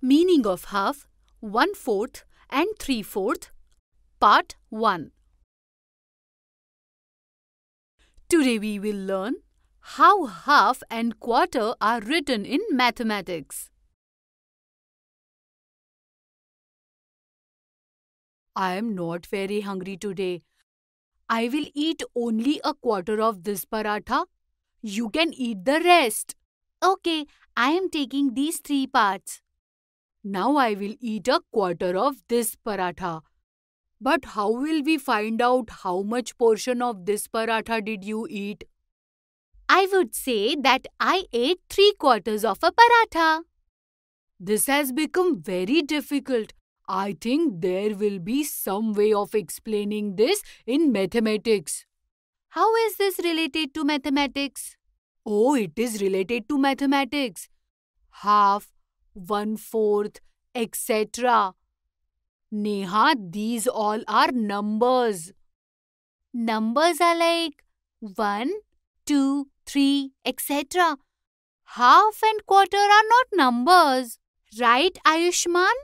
meaning of half, one-fourth and three-fourth, part 1. Today we will learn how half and quarter are written in mathematics. I am not very hungry today. I will eat only a quarter of this paratha. You can eat the rest. Okay, I am taking these three parts. Now I will eat a quarter of this paratha. But how will we find out how much portion of this paratha did you eat? I would say that I ate three quarters of a paratha. This has become very difficult. I think there will be some way of explaining this in mathematics. How is this related to mathematics? Oh, it is related to mathematics. Half, one fourth, etc. Neha, these all are numbers. Numbers are like one, two, three, etc. Half and quarter are not numbers. Right, Ayushman?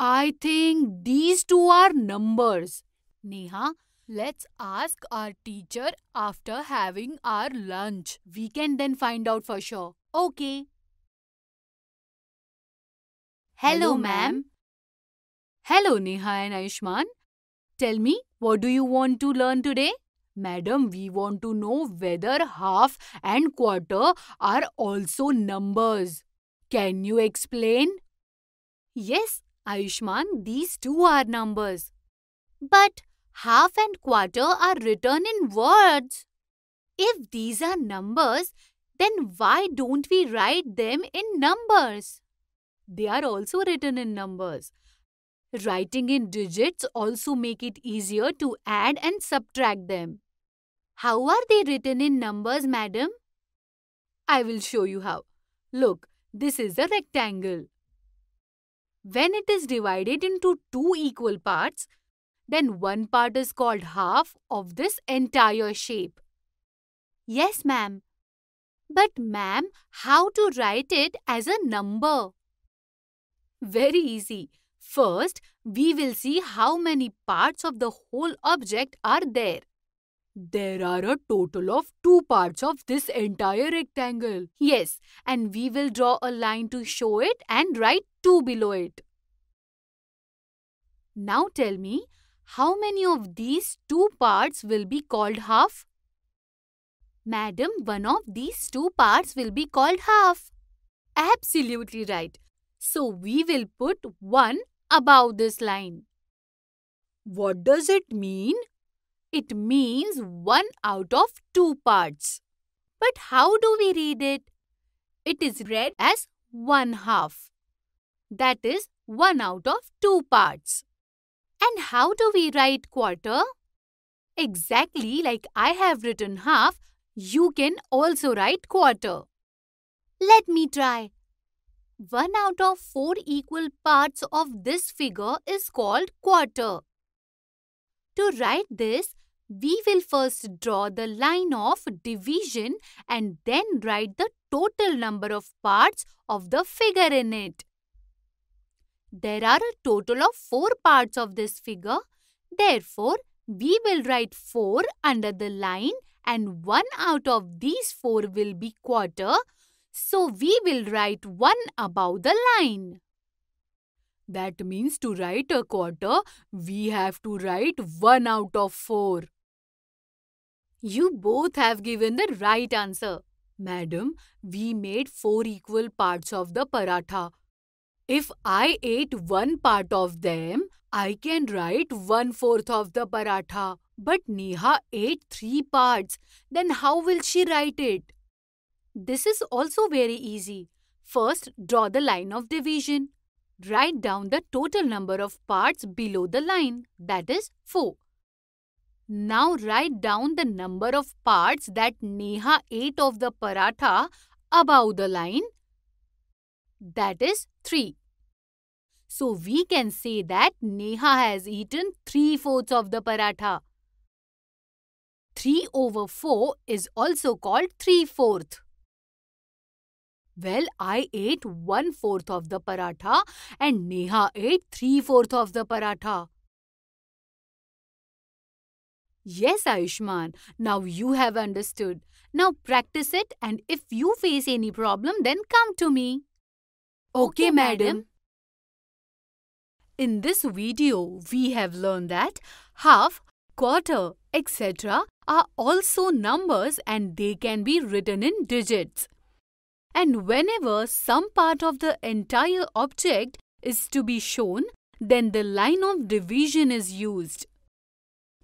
I think these two are numbers. Neha, let's ask our teacher after having our lunch. We can then find out for sure. Okay. Hello, ma'am. Hello, Neha and Aishman. Tell me, what do you want to learn today? Madam, we want to know whether half and quarter are also numbers. Can you explain? Yes, Aishman, these two are numbers. But half and quarter are written in words. If these are numbers, then why don't we write them in numbers? they are also written in numbers. Writing in digits also make it easier to add and subtract them. How are they written in numbers, madam? I will show you how. Look, this is a rectangle. When it is divided into two equal parts, then one part is called half of this entire shape. Yes, ma'am. But, ma'am, how to write it as a number? Very easy. First, we will see how many parts of the whole object are there. There are a total of two parts of this entire rectangle. Yes, and we will draw a line to show it and write 2 below it. Now tell me, how many of these two parts will be called half? Madam, one of these two parts will be called half. Absolutely right. So we will put 1 above this line. What does it mean? It means 1 out of 2 parts. But how do we read it? It is read as 1 half. That is 1 out of 2 parts. And how do we write quarter? Exactly like I have written half, you can also write quarter. Let me try. 1 out of 4 equal parts of this figure is called quarter. To write this, we will first draw the line of division and then write the total number of parts of the figure in it. There are a total of 4 parts of this figure. Therefore, we will write 4 under the line and 1 out of these 4 will be quarter so we will write 1 above the line. That means to write a quarter, we have to write 1 out of 4. You both have given the right answer. Madam, we made 4 equal parts of the paratha. If I ate one part of them, I can write one fourth of the paratha. But Neha ate three parts. Then how will she write it? This is also very easy. First, draw the line of division. Write down the total number of parts below the line, that is 4. Now write down the number of parts that Neha ate of the paratha above the line, that is 3. So we can say that Neha has eaten 3 fourths of the paratha. 3 over 4 is also called 3 fourths. Well, I ate one fourth of the paratha and Neha ate three fourth of the paratha. Yes, Aishman. now you have understood. Now practice it and if you face any problem, then come to me. Okay, okay madam. In this video, we have learned that half, quarter, etc. are also numbers and they can be written in digits and whenever some part of the entire object is to be shown, then the line of division is used.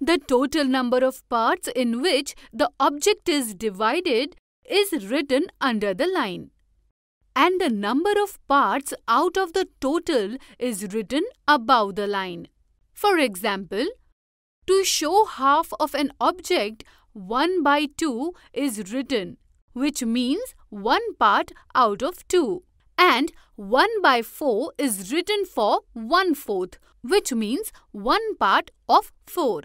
The total number of parts in which the object is divided is written under the line. And the number of parts out of the total is written above the line. For example, to show half of an object, 1 by 2 is written which means 1 part out of 2. And 1 by 4 is written for 1 fourth, which means 1 part of 4.